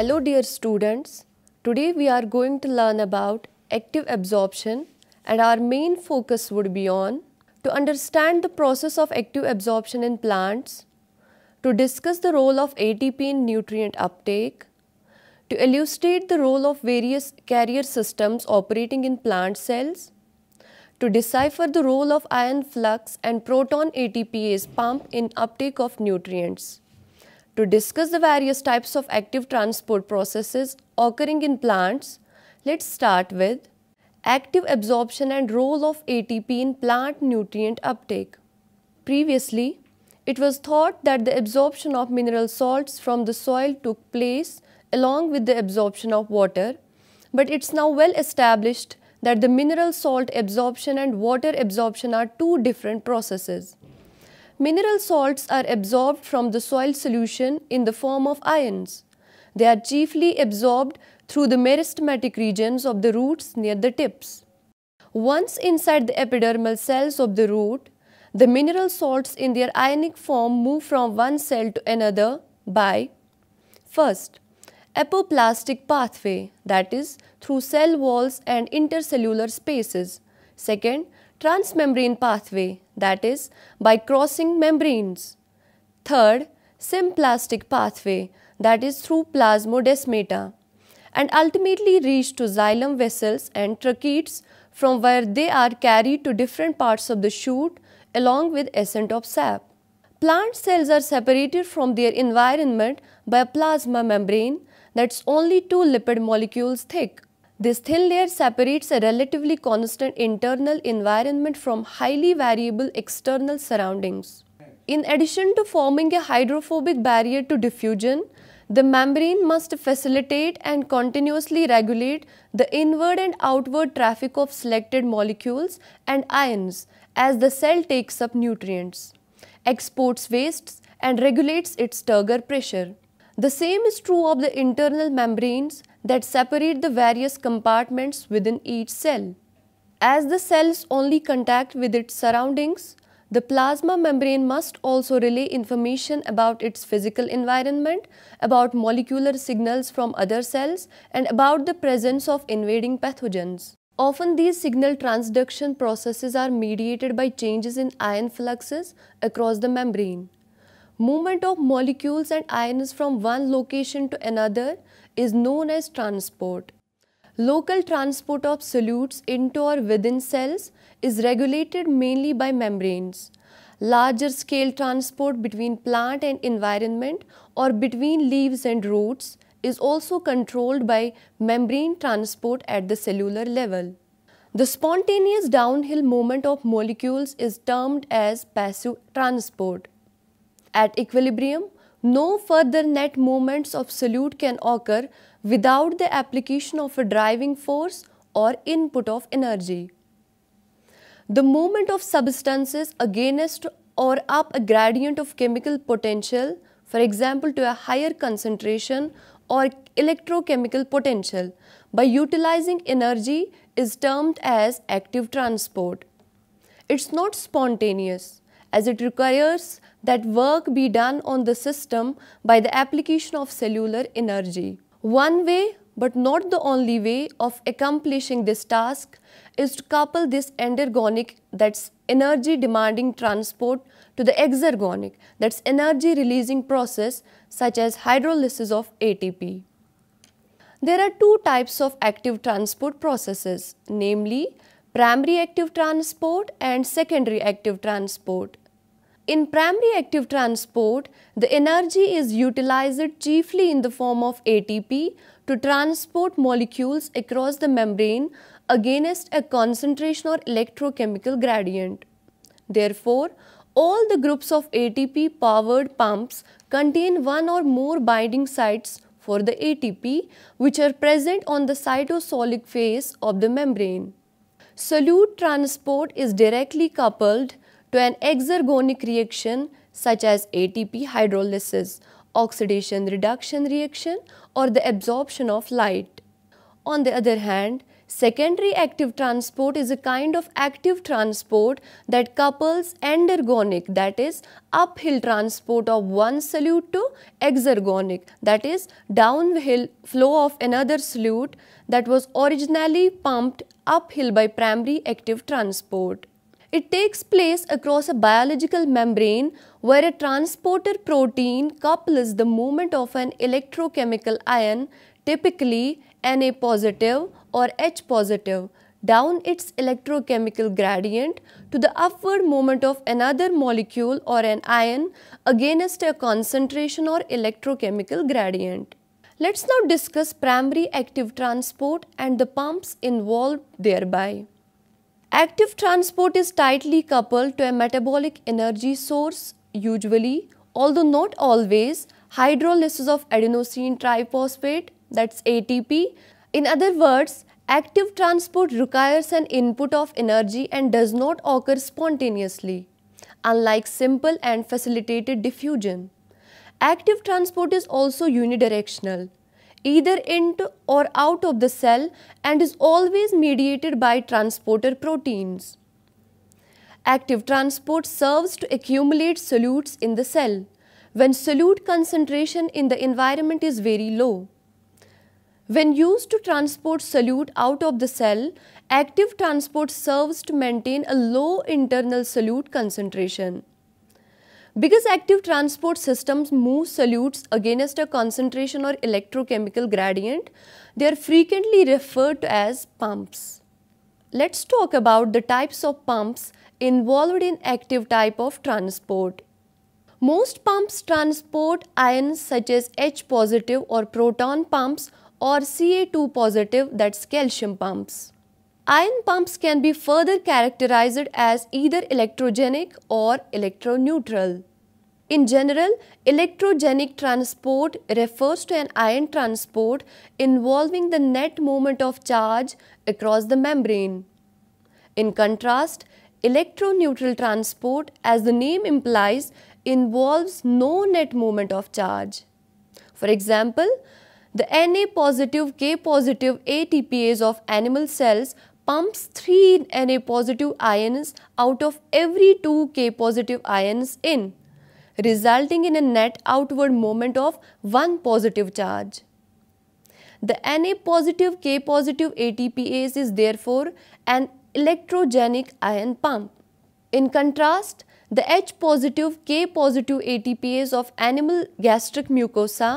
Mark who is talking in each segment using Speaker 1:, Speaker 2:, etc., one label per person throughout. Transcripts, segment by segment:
Speaker 1: Hello dear students, today we are going to learn about active absorption and our main focus would be on to understand the process of active absorption in plants, to discuss the role of ATP in nutrient uptake, to illustrate the role of various carrier systems operating in plant cells, to decipher the role of ion flux and proton ATPase pump in uptake of nutrients. To discuss the various types of active transport processes occurring in plants, let's start with active absorption and role of ATP in plant nutrient uptake. Previously, it was thought that the absorption of mineral salts from the soil took place along with the absorption of water, but it's now well established that the mineral salt absorption and water absorption are two different processes mineral salts are absorbed from the soil solution in the form of ions. They are chiefly absorbed through the meristematic regions of the roots near the tips. Once inside the epidermal cells of the root, the mineral salts in their ionic form move from one cell to another by first apoplastic pathway that is through cell walls and intercellular spaces second transmembrane pathway that is by crossing membranes. Third, symplastic pathway that is through plasmodesmata and ultimately reach to xylem vessels and tracheids from where they are carried to different parts of the shoot along with ascent of sap. Plant cells are separated from their environment by a plasma membrane that's only 2 lipid molecules thick. This thin layer separates a relatively constant internal environment from highly variable external surroundings. In addition to forming a hydrophobic barrier to diffusion, the membrane must facilitate and continuously regulate the inward and outward traffic of selected molecules and ions as the cell takes up nutrients, exports wastes and regulates its turgor pressure. The same is true of the internal membranes that separate the various compartments within each cell. As the cells only contact with its surroundings, the plasma membrane must also relay information about its physical environment, about molecular signals from other cells, and about the presence of invading pathogens. Often these signal transduction processes are mediated by changes in ion fluxes across the membrane. Movement of molecules and ions from one location to another is known as transport. Local transport of solutes into or within cells is regulated mainly by membranes. Larger scale transport between plant and environment or between leaves and roots is also controlled by membrane transport at the cellular level. The spontaneous downhill movement of molecules is termed as passive transport. At equilibrium, no further net movements of solute can occur without the application of a driving force or input of energy. The movement of substances against or up a gradient of chemical potential, for example to a higher concentration or electrochemical potential by utilizing energy is termed as active transport. It's not spontaneous as it requires that work be done on the system by the application of cellular energy. One way, but not the only way, of accomplishing this task is to couple this endergonic, that's energy demanding transport, to the exergonic, that's energy releasing process such as hydrolysis of ATP. There are two types of active transport processes, namely primary active transport and secondary active transport. In primary active transport, the energy is utilized chiefly in the form of ATP to transport molecules across the membrane against a concentration or electrochemical gradient. Therefore, all the groups of ATP powered pumps contain one or more binding sites for the ATP which are present on the cytosolic phase of the membrane. Solute transport is directly coupled to an exergonic reaction such as ATP hydrolysis, oxidation reduction reaction or the absorption of light. On the other hand, secondary active transport is a kind of active transport that couples endergonic that is uphill transport of one solute to exergonic that is downhill flow of another solute that was originally pumped uphill by primary active transport. It takes place across a biological membrane where a transporter protein couples the movement of an electrochemical ion, typically Na positive or H positive, down its electrochemical gradient to the upward movement of another molecule or an ion against a concentration or electrochemical gradient. Let's now discuss primary active transport and the pumps involved thereby. Active transport is tightly coupled to a metabolic energy source, usually, although not always, hydrolysis of adenosine triphosphate, that's ATP. In other words, active transport requires an input of energy and does not occur spontaneously, unlike simple and facilitated diffusion. Active transport is also unidirectional either into or out of the cell and is always mediated by transporter proteins. Active transport serves to accumulate solutes in the cell when solute concentration in the environment is very low. When used to transport solute out of the cell, active transport serves to maintain a low internal solute concentration. Because active transport systems move solutes against a concentration or electrochemical gradient, they are frequently referred to as pumps. Let's talk about the types of pumps involved in active type of transport. Most pumps transport ions such as H positive or proton pumps or Ca2 positive that's calcium pumps. Ion pumps can be further characterized as either electrogenic or electroneutral. In general, electrogenic transport refers to an ion transport involving the net movement of charge across the membrane. In contrast, electroneutral transport, as the name implies, involves no net movement of charge. For example, the Na positive K positive ATPase of animal cells pumps 3 Na positive ions out of every 2 K positive ions in, resulting in a net outward moment of 1 positive charge. The Na positive K positive ATPase is therefore an electrogenic ion pump. In contrast, the H positive K positive ATPase of animal gastric mucosa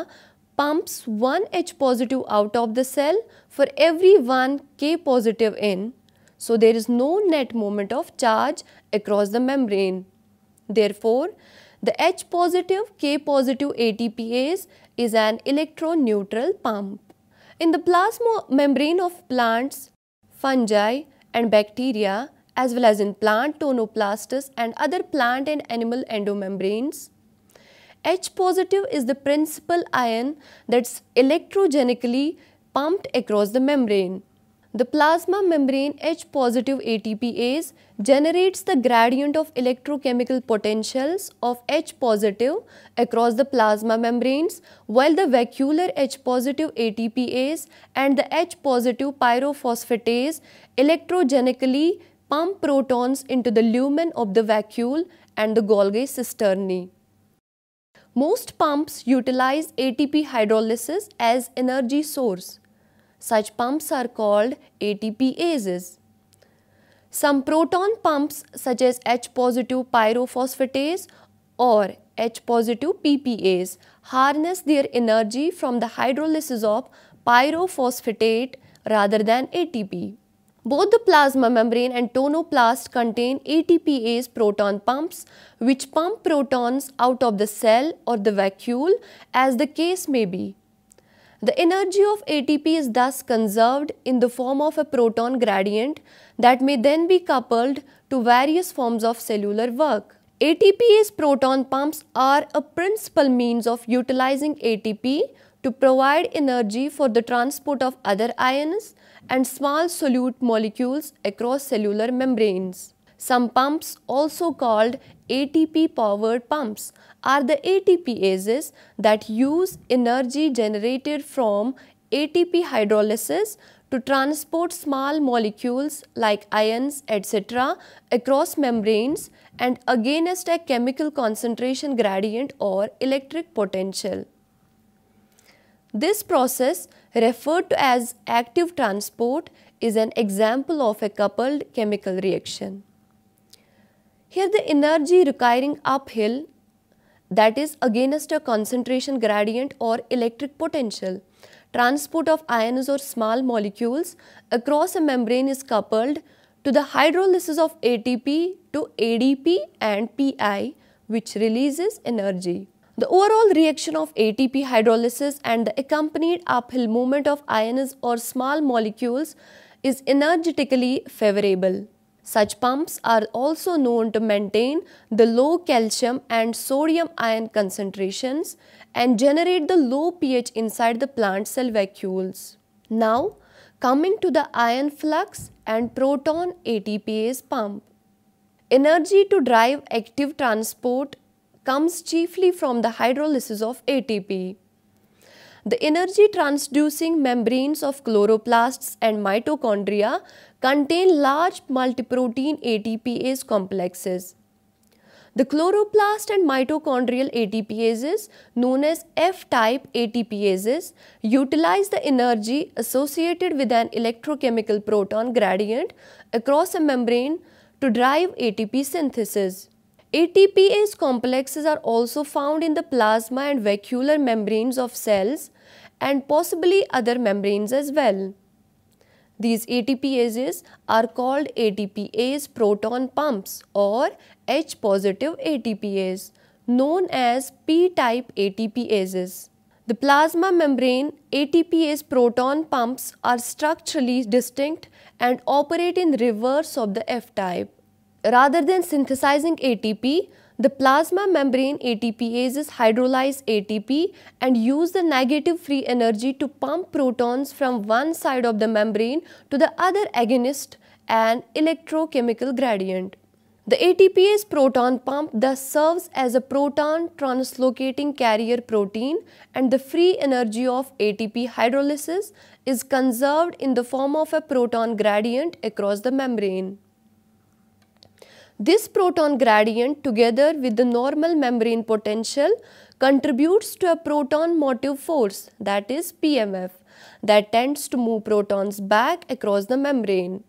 Speaker 1: pumps 1 H positive out of the cell for every 1 K positive in. So, there is no net movement of charge across the membrane. Therefore, the H positive K positive ATPase is an electroneutral pump. In the plasma membrane of plants, fungi and bacteria as well as in plant tonoplastous and other plant and animal endomembranes, H positive is the principal ion that's electrogenically pumped across the membrane. The plasma membrane H positive ATPase generates the gradient of electrochemical potentials of H positive across the plasma membranes while the vacuolar H positive ATPase and the H positive pyrophosphatase electrogenically pump protons into the lumen of the vacuole and the Golgi cisternae. Most pumps utilize ATP hydrolysis as energy source. Such pumps are called ATPases. Some proton pumps such as H-positive pyrophosphatase or H-positive PPAs harness their energy from the hydrolysis of pyrophosphatate rather than ATP. Both the plasma membrane and tonoplast contain ATPase proton pumps which pump protons out of the cell or the vacuole as the case may be. The energy of ATP is thus conserved in the form of a proton gradient that may then be coupled to various forms of cellular work. ATPase proton pumps are a principal means of utilizing ATP to provide energy for the transport of other ions and small solute molecules across cellular membranes. Some pumps, also called ATP powered pumps, are the ATPases that use energy generated from ATP hydrolysis to transport small molecules like ions, etc., across membranes and against a chemical concentration gradient or electric potential. This process, referred to as active transport, is an example of a coupled chemical reaction. Here the energy requiring uphill that is against a concentration gradient or electric potential. Transport of ions or small molecules across a membrane is coupled to the hydrolysis of ATP to ADP and PI which releases energy. The overall reaction of ATP hydrolysis and the accompanied uphill movement of ions or small molecules is energetically favorable. Such pumps are also known to maintain the low calcium and sodium ion concentrations and generate the low pH inside the plant cell vacuoles. Now, coming to the ion flux and proton ATPase pump. Energy to drive active transport comes chiefly from the hydrolysis of ATP. The energy transducing membranes of chloroplasts and mitochondria contain large multiprotein ATPase complexes. The chloroplast and mitochondrial ATPases, known as F-type ATPases, utilize the energy associated with an electrochemical proton gradient across a membrane to drive ATP synthesis. ATPase complexes are also found in the plasma and vacuolar membranes of cells and possibly other membranes as well. These ATPases are called ATPase proton pumps or H positive ATPase known as P type ATPases. The plasma membrane ATPase proton pumps are structurally distinct and operate in reverse of the F type. Rather than synthesizing ATP, the plasma membrane ATPases hydrolyze ATP and use the negative free energy to pump protons from one side of the membrane to the other agonist an electrochemical gradient. The ATPase proton pump thus serves as a proton translocating carrier protein and the free energy of ATP hydrolysis is conserved in the form of a proton gradient across the membrane. This proton gradient together with the normal membrane potential contributes to a proton motive force that is PMF that tends to move protons back across the membrane.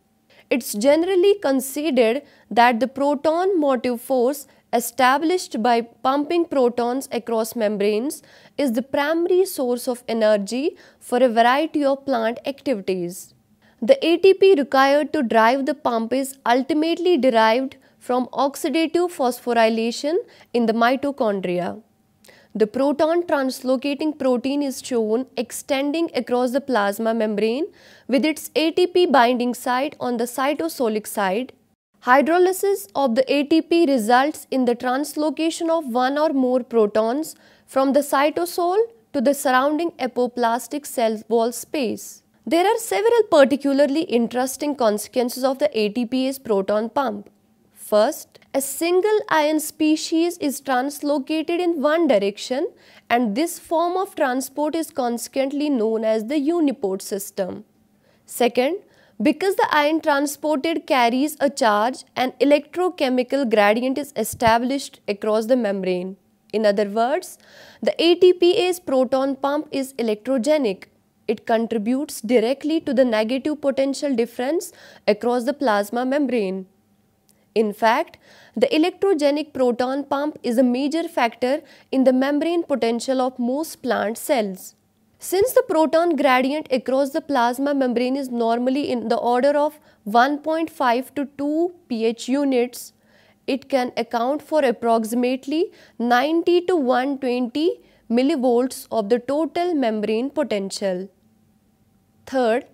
Speaker 1: It's generally considered that the proton motive force established by pumping protons across membranes is the primary source of energy for a variety of plant activities. The ATP required to drive the pump is ultimately derived from oxidative phosphorylation in the mitochondria. The proton translocating protein is shown extending across the plasma membrane with its ATP binding site on the cytosolic side. Hydrolysis of the ATP results in the translocation of one or more protons from the cytosol to the surrounding apoplastic cell wall space. There are several particularly interesting consequences of the ATPase proton pump. First, a single ion species is translocated in one direction and this form of transport is consequently known as the uniport system. Second, because the ion transported carries a charge, an electrochemical gradient is established across the membrane. In other words, the ATPase proton pump is electrogenic. It contributes directly to the negative potential difference across the plasma membrane. In fact, the electrogenic proton pump is a major factor in the membrane potential of most plant cells. Since the proton gradient across the plasma membrane is normally in the order of 1.5 to 2 pH units, it can account for approximately 90 to 120 millivolts of the total membrane potential. Third,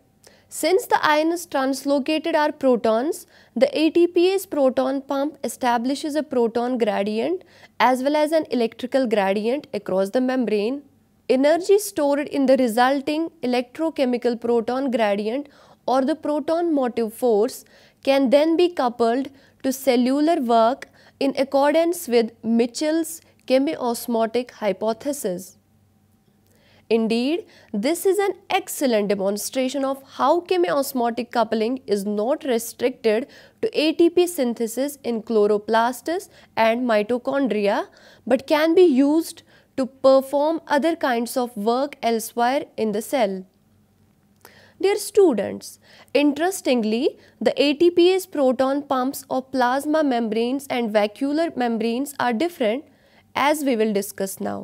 Speaker 1: since the ions translocated are protons, the ATPase proton pump establishes a proton gradient as well as an electrical gradient across the membrane. Energy stored in the resulting electrochemical proton gradient or the proton motive force can then be coupled to cellular work in accordance with Mitchell's chemiosmotic hypothesis. Indeed, this is an excellent demonstration of how chemiosmotic coupling is not restricted to ATP synthesis in chloroplasts and mitochondria but can be used to perform other kinds of work elsewhere in the cell. Dear students, interestingly, the ATPase proton pumps of plasma membranes and vacuolar membranes are different as we will discuss now.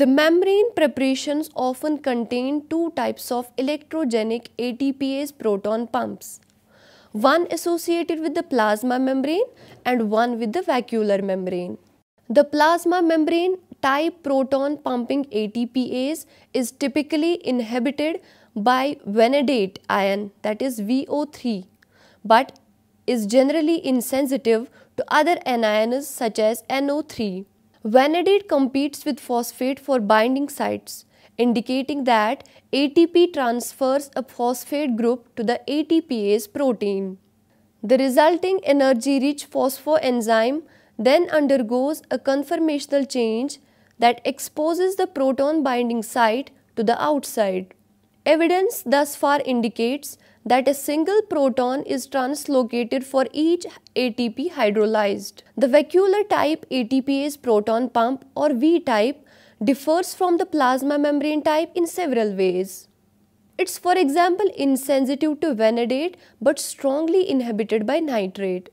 Speaker 1: The membrane preparations often contain two types of electrogenic ATPase proton pumps, one associated with the plasma membrane and one with the vacuolar membrane. The plasma membrane type proton pumping ATPase is typically inhibited by vanadate ion that is VO3 but is generally insensitive to other anions such as NO3. Vanadate competes with phosphate for binding sites, indicating that ATP transfers a phosphate group to the ATPase protein. The resulting energy-rich phosphoenzyme then undergoes a conformational change that exposes the proton binding site to the outside. Evidence thus far indicates that a single proton is translocated for each ATP hydrolyzed. The vacuolar type ATPase proton pump or V type differs from the plasma membrane type in several ways. It's for example insensitive to vanadate but strongly inhibited by nitrate.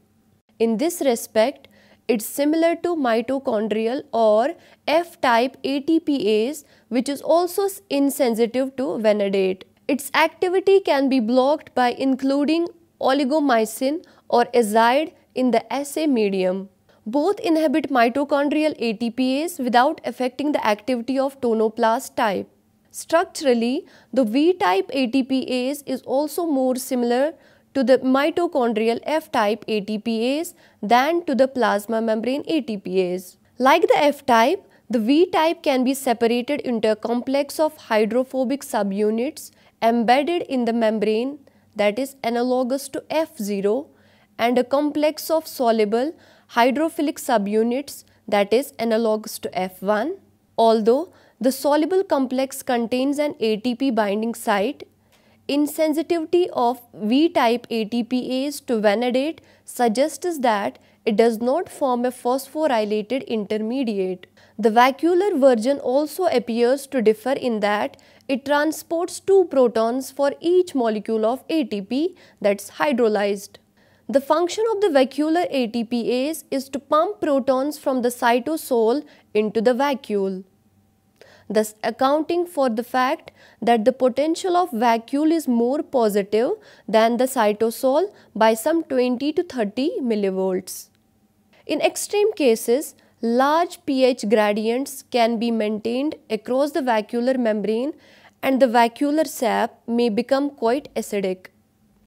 Speaker 1: In this respect, it's similar to mitochondrial or F-type ATPase which is also insensitive to vanadate. Its activity can be blocked by including oligomycin or azide in the assay medium. Both inhibit mitochondrial ATPase without affecting the activity of tonoplast type. Structurally, the V-type ATPase is also more similar to the mitochondrial F-type ATPase than to the plasma membrane ATPase. Like the F-type, the V-type can be separated into a complex of hydrophobic subunits embedded in the membrane that is analogous to F0 and a complex of soluble hydrophilic subunits that is analogous to F1. Although the soluble complex contains an ATP binding site, insensitivity of V-type ATPase to vanadate suggests that it does not form a phosphorylated intermediate. The vacuolar version also appears to differ in that it transports 2 protons for each molecule of ATP that's hydrolyzed. The function of the vacuolar ATPase is to pump protons from the cytosol into the vacuole, thus accounting for the fact that the potential of vacuole is more positive than the cytosol by some 20 to 30 millivolts. In extreme cases, Large pH gradients can be maintained across the vacuolar membrane and the vacuolar sap may become quite acidic.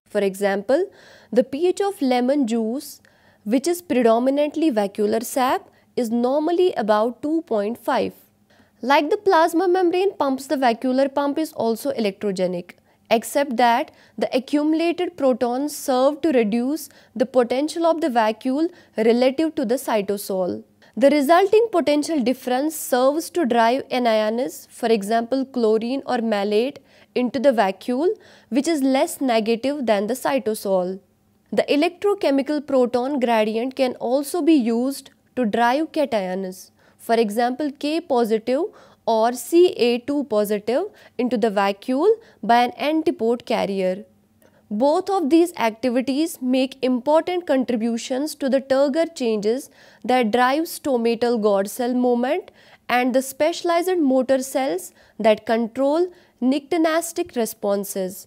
Speaker 1: For example, the pH of lemon juice, which is predominantly vacuolar sap, is normally about 2.5. Like the plasma membrane pumps, the vacuolar pump is also electrogenic, except that the accumulated protons serve to reduce the potential of the vacuole relative to the cytosol. The resulting potential difference serves to drive anions, for example chlorine or malate, into the vacuole which is less negative than the cytosol. The electrochemical proton gradient can also be used to drive cations, for example K positive or Ca2 positive into the vacuole by an antipode carrier. Both of these activities make important contributions to the turgor changes that drives stomatal god cell movement and the specialized motor cells that control nictinastic responses.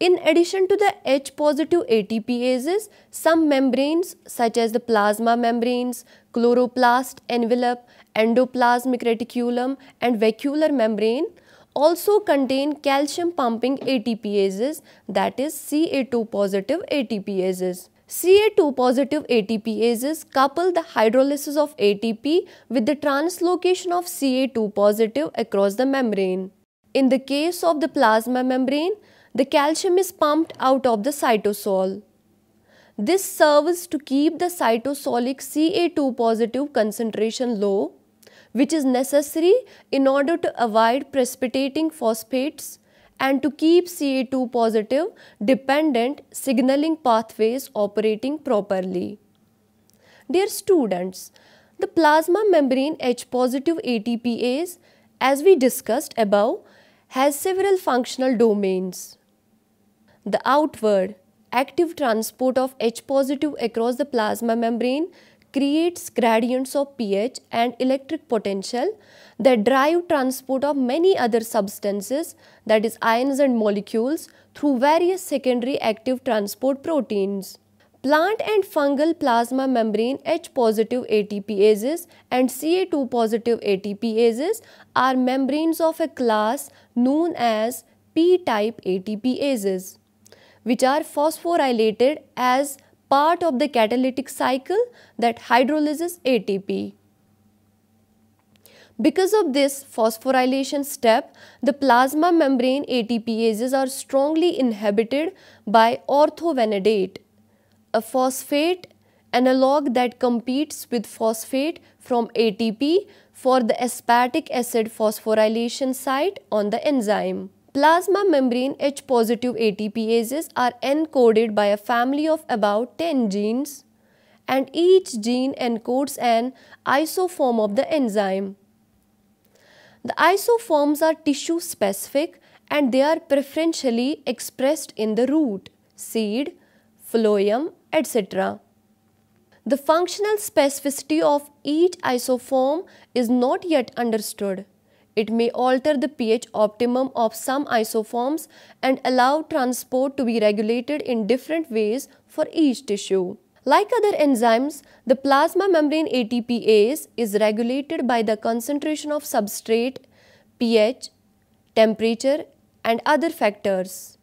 Speaker 1: In addition to the H-positive ATPases, some membranes such as the plasma membranes, chloroplast envelope, endoplasmic reticulum and vacuolar membrane also contain calcium pumping ATPases that is Ca2 positive ATPases. Ca2 positive ATPases couple the hydrolysis of ATP with the translocation of Ca2 positive across the membrane. In the case of the plasma membrane, the calcium is pumped out of the cytosol. This serves to keep the cytosolic Ca2 positive concentration low which is necessary in order to avoid precipitating phosphates and to keep Ca2 positive dependent signaling pathways operating properly. Dear students, the plasma membrane H positive ATPase as we discussed above has several functional domains. The outward active transport of H positive across the plasma membrane creates gradients of pH and electric potential that drive transport of many other substances that is ions and molecules through various secondary active transport proteins. Plant and fungal plasma membrane H positive ATPases and Ca2 positive ATPases are membranes of a class known as P type ATPases, which are phosphorylated as part of the catalytic cycle that hydrolyzes ATP. Because of this phosphorylation step, the plasma membrane ATPases are strongly inhibited by orthovanadate, a phosphate analog that competes with phosphate from ATP for the aspartic acid phosphorylation site on the enzyme. Plasma membrane H positive ATPases are encoded by a family of about 10 genes and each gene encodes an isoform of the enzyme. The isoforms are tissue specific and they are preferentially expressed in the root, seed, phloem, etc. The functional specificity of each isoform is not yet understood. It may alter the pH optimum of some isoforms and allow transport to be regulated in different ways for each tissue. Like other enzymes, the plasma membrane ATPase is regulated by the concentration of substrate, pH, temperature and other factors.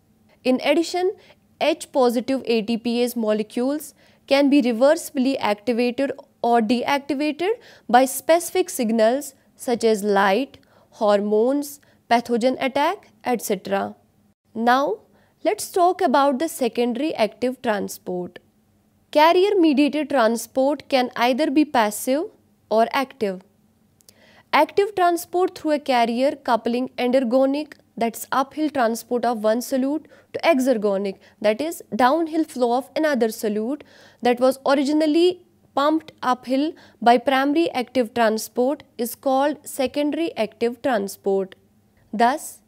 Speaker 1: In addition, H-positive ATPase molecules can be reversibly activated or deactivated by specific signals such as light, hormones, pathogen attack, etc. Now, let's talk about the secondary active transport. Carrier mediated transport can either be passive or active. Active transport through a carrier coupling endergonic that's uphill transport of one solute to exergonic that is downhill flow of another solute that was originally pumped uphill by primary active transport is called secondary active transport. Thus,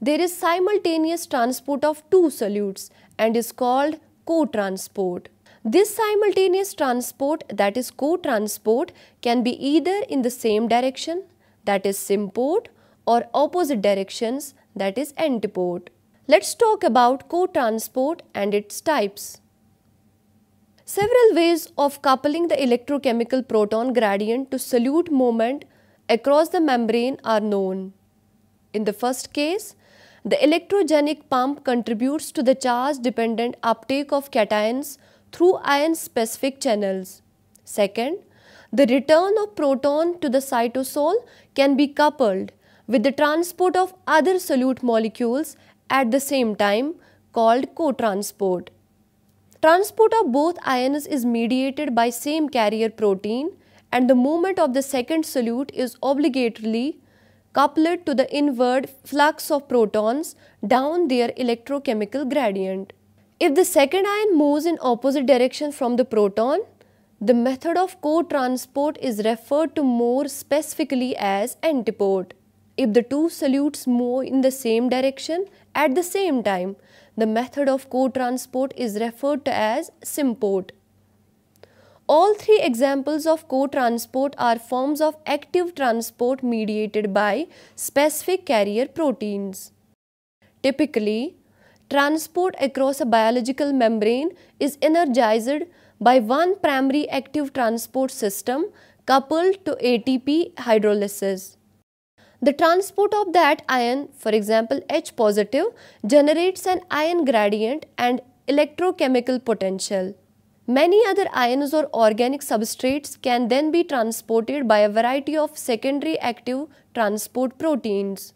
Speaker 1: there is simultaneous transport of two solutes and is called co-transport. This simultaneous transport that is co-transport can be either in the same direction that is symport or opposite directions that is antiport. Let's talk about co-transport and its types. Several ways of coupling the electrochemical proton gradient to solute moment across the membrane are known. In the first case, the electrogenic pump contributes to the charge-dependent uptake of cations through ion-specific channels. Second, the return of proton to the cytosol can be coupled with the transport of other solute molecules at the same time called co-transport. Transport of both ions is mediated by same carrier protein and the movement of the second solute is obligatorily coupled to the inward flux of protons down their electrochemical gradient. If the second ion moves in opposite direction from the proton, the method of co-transport is referred to more specifically as antipode. If the two solutes move in the same direction at the same time, the method of co-transport is referred to as SIMPORT. All three examples of co-transport are forms of active transport mediated by specific carrier proteins. Typically, transport across a biological membrane is energized by one primary active transport system coupled to ATP hydrolysis. The transport of that ion, for example H positive, generates an ion gradient and electrochemical potential. Many other ions or organic substrates can then be transported by a variety of secondary active transport proteins,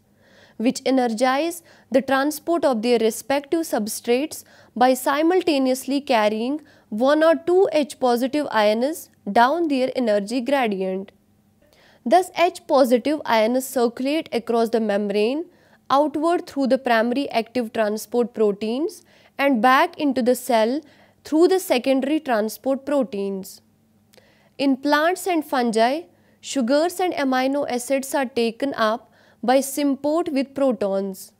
Speaker 1: which energize the transport of their respective substrates by simultaneously carrying one or two H positive ions down their energy gradient. Thus, H positive ions circulate across the membrane outward through the primary active transport proteins and back into the cell through the secondary transport proteins. In plants and fungi, sugars and amino acids are taken up by symport with protons.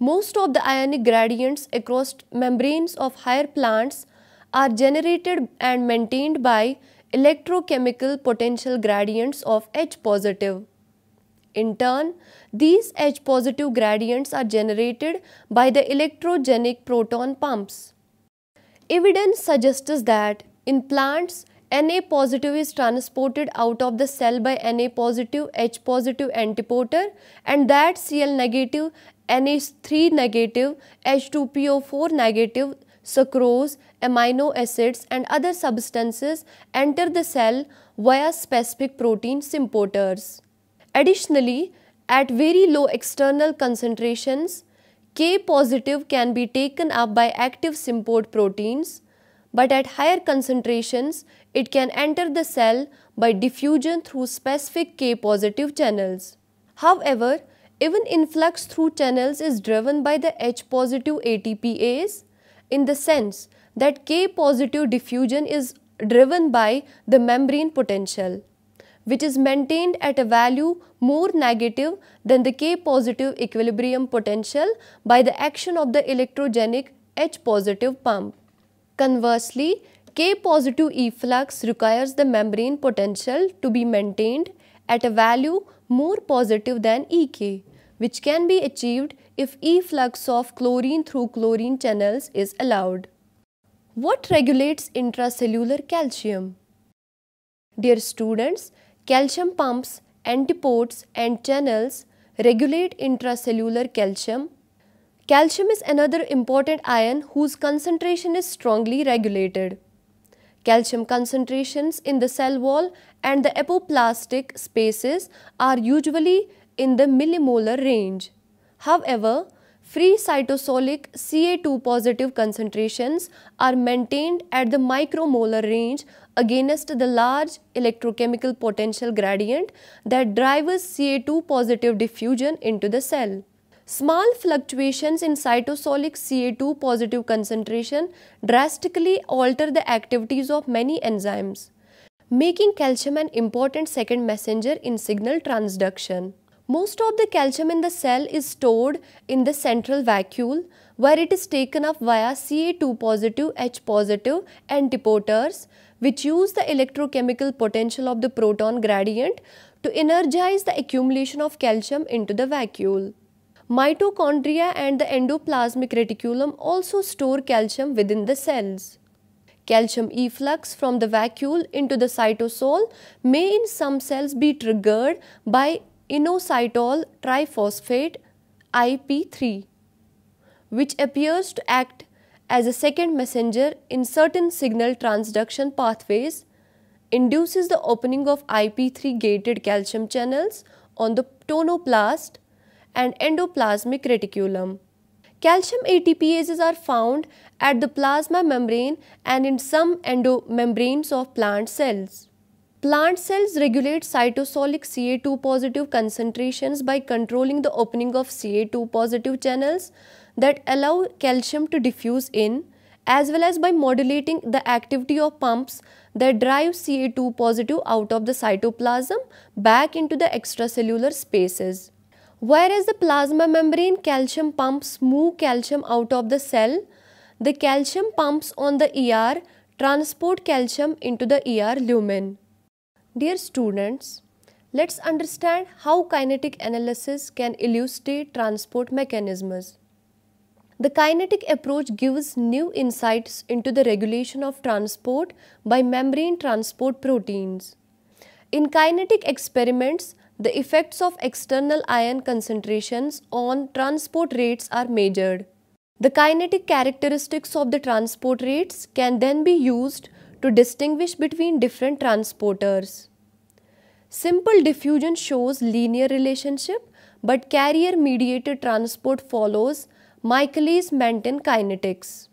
Speaker 1: Most of the ionic gradients across membranes of higher plants are generated and maintained by electrochemical potential gradients of H positive. In turn, these H positive gradients are generated by the electrogenic proton pumps. Evidence suggests that in plants, Na positive is transported out of the cell by Na positive H positive antiporter and that Cl negative NH3 negative H2PO4 negative sucrose, amino acids and other substances enter the cell via specific protein symporters. Additionally, at very low external concentrations, K positive can be taken up by active symport proteins, but at higher concentrations, it can enter the cell by diffusion through specific K positive channels. However, even influx through channels is driven by the H positive ATPase in the sense that K positive diffusion is driven by the membrane potential which is maintained at a value more negative than the K positive equilibrium potential by the action of the electrogenic H positive pump. Conversely, K positive efflux requires the membrane potential to be maintained at a value more positive than Ek which can be achieved if efflux of chlorine through chlorine channels is allowed. What regulates intracellular calcium? Dear students, calcium pumps, antipodes and channels regulate intracellular calcium. Calcium is another important ion whose concentration is strongly regulated. Calcium concentrations in the cell wall and the apoplastic spaces are usually in the millimolar range. However, free cytosolic Ca2 positive concentrations are maintained at the micromolar range against the large electrochemical potential gradient that drives Ca2 positive diffusion into the cell. Small fluctuations in cytosolic Ca2 positive concentration drastically alter the activities of many enzymes, making calcium an important second messenger in signal transduction. Most of the calcium in the cell is stored in the central vacuole where it is taken up via Ca2 positive H positive antiporters which use the electrochemical potential of the proton gradient to energize the accumulation of calcium into the vacuole. Mitochondria and the endoplasmic reticulum also store calcium within the cells. Calcium efflux from the vacuole into the cytosol may in some cells be triggered by inositol triphosphate IP3 which appears to act as a second messenger in certain signal transduction pathways induces the opening of IP3 gated calcium channels on the tonoplast and endoplasmic reticulum. Calcium ATPases are found at the plasma membrane and in some endomembranes of plant cells. Plant cells regulate cytosolic Ca2 positive concentrations by controlling the opening of Ca2 positive channels that allow calcium to diffuse in as well as by modulating the activity of pumps that drive Ca2 positive out of the cytoplasm back into the extracellular spaces. Whereas the plasma membrane calcium pumps move calcium out of the cell, the calcium pumps on the ER transport calcium into the ER lumen. Dear students, let's understand how kinetic analysis can illustrate transport mechanisms. The kinetic approach gives new insights into the regulation of transport by membrane transport proteins. In kinetic experiments, the effects of external ion concentrations on transport rates are measured. The kinetic characteristics of the transport rates can then be used to distinguish between different transporters. Simple diffusion shows linear relationship but carrier mediated transport follows Michaelis-Menten kinetics.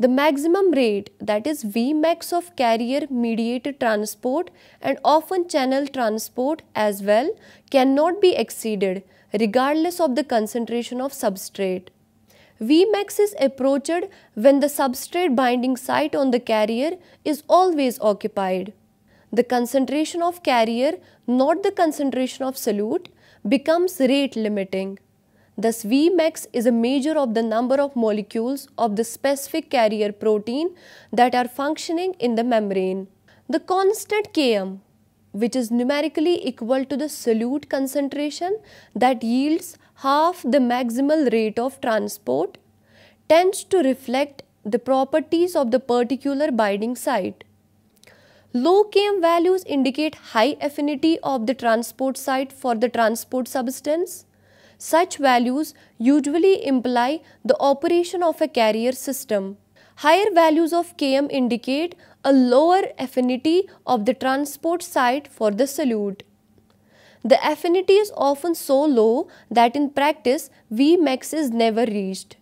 Speaker 1: The maximum rate that is Vmax of carrier mediated transport and often channel transport as well cannot be exceeded regardless of the concentration of substrate. Vmax is approached when the substrate binding site on the carrier is always occupied. The concentration of carrier, not the concentration of solute, becomes rate limiting. Thus, Vmax is a measure of the number of molecules of the specific carrier protein that are functioning in the membrane. The constant Km, which is numerically equal to the solute concentration that yields half the maximal rate of transport tends to reflect the properties of the particular binding site. Low KM values indicate high affinity of the transport site for the transport substance. Such values usually imply the operation of a carrier system. Higher values of Km indicate a lower affinity of the transport site for the solute. The affinity is often so low that in practice Vmax is never reached.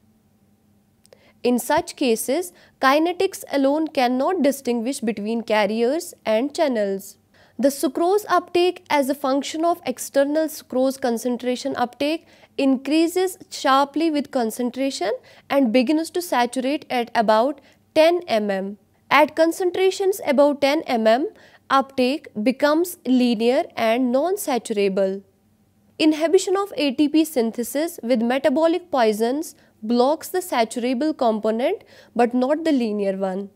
Speaker 1: In such cases, kinetics alone cannot distinguish between carriers and channels. The sucrose uptake as a function of external sucrose concentration uptake increases sharply with concentration and begins to saturate at about 10 mm. At concentrations above 10 mm, uptake becomes linear and non-saturable. Inhibition of ATP synthesis with metabolic poisons blocks the saturable component but not the linear one.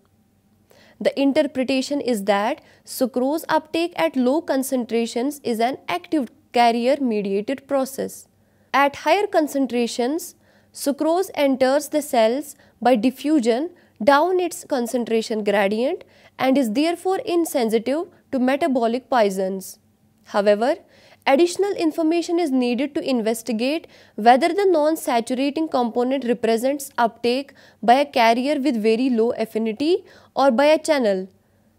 Speaker 1: The interpretation is that sucrose uptake at low concentrations is an active carrier mediated process. At higher concentrations, sucrose enters the cells by diffusion down its concentration gradient and is therefore insensitive to metabolic poisons. However, additional information is needed to investigate whether the non-saturating component represents uptake by a carrier with very low affinity or by a channel.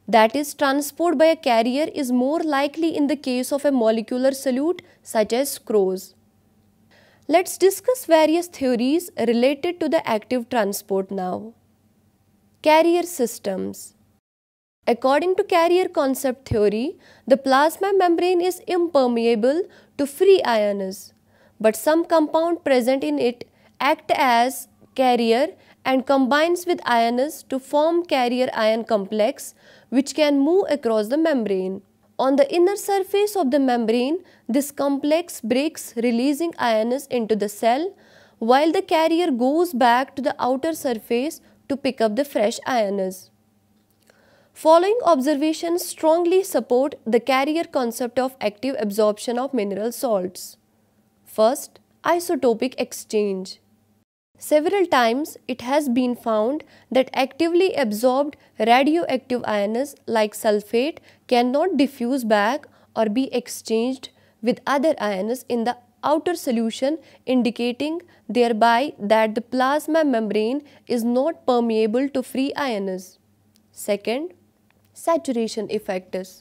Speaker 1: That is, transport by a carrier is more likely in the case of a molecular solute such as CROWS. Let's discuss various theories related to the active transport now. Carrier systems According to carrier concept theory, the plasma membrane is impermeable to free ions, but some compound present in it act as carrier and combines with ions to form carrier ion complex which can move across the membrane. On the inner surface of the membrane, this complex breaks releasing ions into the cell while the carrier goes back to the outer surface to pick up the fresh ions. Following observations strongly support the carrier concept of active absorption of mineral salts. First, isotopic exchange. Several times it has been found that actively absorbed radioactive ions like sulfate cannot diffuse back or be exchanged with other ions in the outer solution indicating thereby that the plasma membrane is not permeable to free ions. Second, saturation effect is.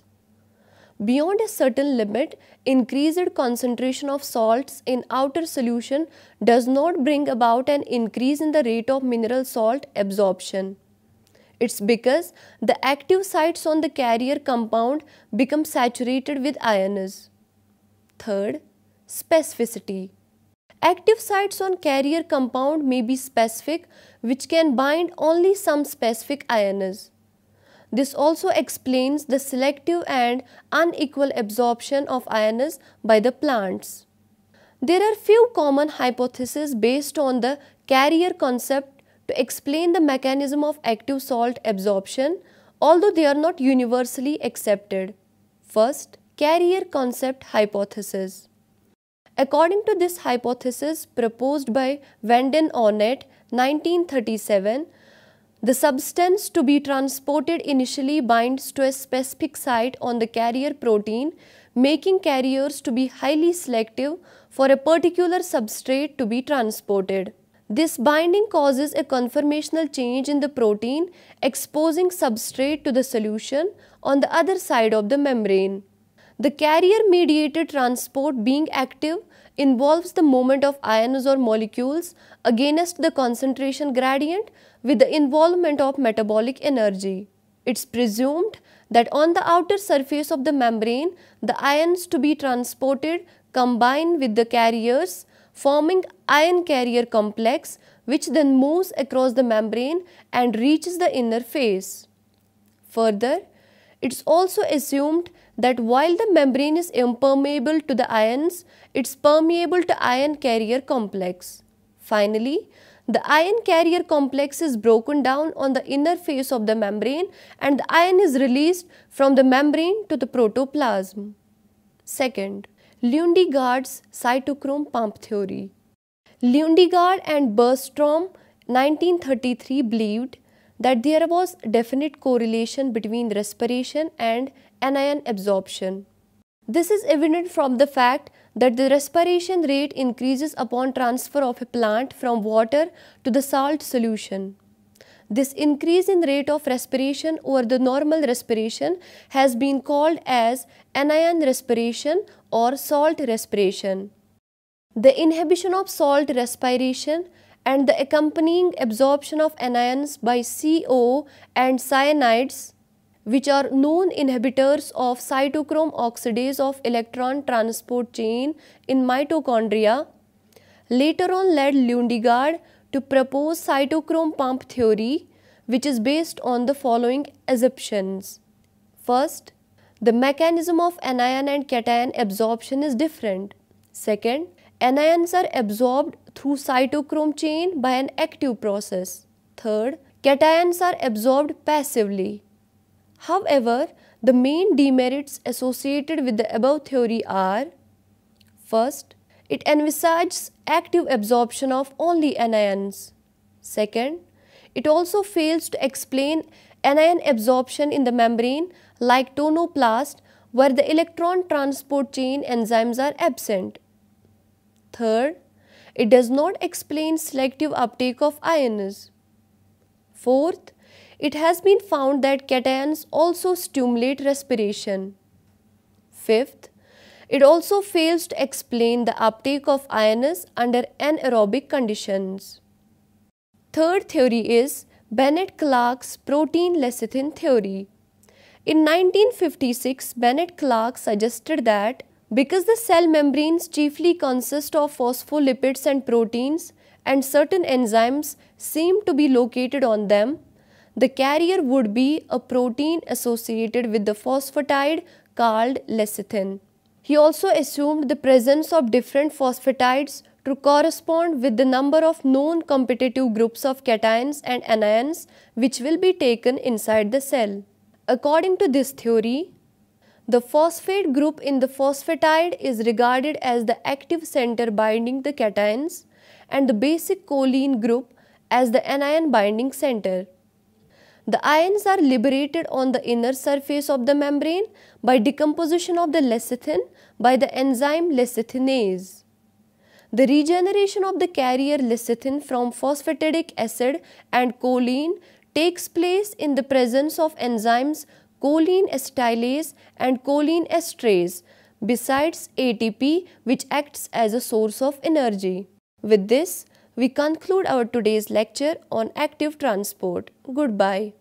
Speaker 1: Beyond a certain limit, increased concentration of salts in outer solution does not bring about an increase in the rate of mineral salt absorption. It's because the active sites on the carrier compound become saturated with ions. Third, specificity. Active sites on carrier compound may be specific which can bind only some specific ions. This also explains the selective and unequal absorption of ions by the plants. There are few common hypotheses based on the carrier concept to explain the mechanism of active salt absorption, although they are not universally accepted. First, carrier concept hypothesis. According to this hypothesis proposed by Vanden Ornette 1937, the substance to be transported initially binds to a specific site on the carrier protein, making carriers to be highly selective for a particular substrate to be transported. This binding causes a conformational change in the protein, exposing substrate to the solution on the other side of the membrane. The carrier-mediated transport being active involves the movement of ions or molecules against the concentration gradient with the involvement of metabolic energy. It's presumed that on the outer surface of the membrane, the ions to be transported combine with the carriers forming ion carrier complex which then moves across the membrane and reaches the inner face. Further, it's also assumed that while the membrane is impermeable to the ions, it's permeable to ion carrier complex. Finally, the ion carrier complex is broken down on the inner face of the membrane and the ion is released from the membrane to the protoplasm. Second, Lundegaard's cytochrome pump theory. Lundegaard and Burstrom 1933 believed that there was definite correlation between respiration and anion absorption. This is evident from the fact that the respiration rate increases upon transfer of a plant from water to the salt solution. This increase in rate of respiration over the normal respiration has been called as anion respiration or salt respiration. The inhibition of salt respiration and the accompanying absorption of anions by CO and cyanides which are known inhibitors of cytochrome oxidase of electron transport chain in mitochondria, later on led Lundegaard to propose cytochrome pump theory which is based on the following assumptions. First, the mechanism of anion and cation absorption is different. Second, anions are absorbed through cytochrome chain by an active process. Third, cations are absorbed passively. However, the main demerits associated with the above theory are First, it envisages active absorption of only anions. Second, it also fails to explain anion absorption in the membrane like tonoplast where the electron transport chain enzymes are absent. Third, it does not explain selective uptake of ions. Fourth, it has been found that cations also stimulate respiration. Fifth, it also fails to explain the uptake of ions under anaerobic conditions. Third theory is Bennett Clark's protein lecithin theory. In 1956, Bennett Clark suggested that because the cell membranes chiefly consist of phospholipids and proteins, and certain enzymes seem to be located on them, the carrier would be a protein associated with the phosphatide called lecithin. He also assumed the presence of different phosphatides to correspond with the number of known competitive groups of cations and anions which will be taken inside the cell. According to this theory, the phosphate group in the phosphatide is regarded as the active center binding the cations and the basic choline group as the anion binding center. The ions are liberated on the inner surface of the membrane by decomposition of the lecithin by the enzyme lecithinase. The regeneration of the carrier lecithin from phosphatidic acid and choline takes place in the presence of enzymes choline acetylase and choline esterase besides ATP which acts as a source of energy. With this, we conclude our today's lecture on active transport. Goodbye.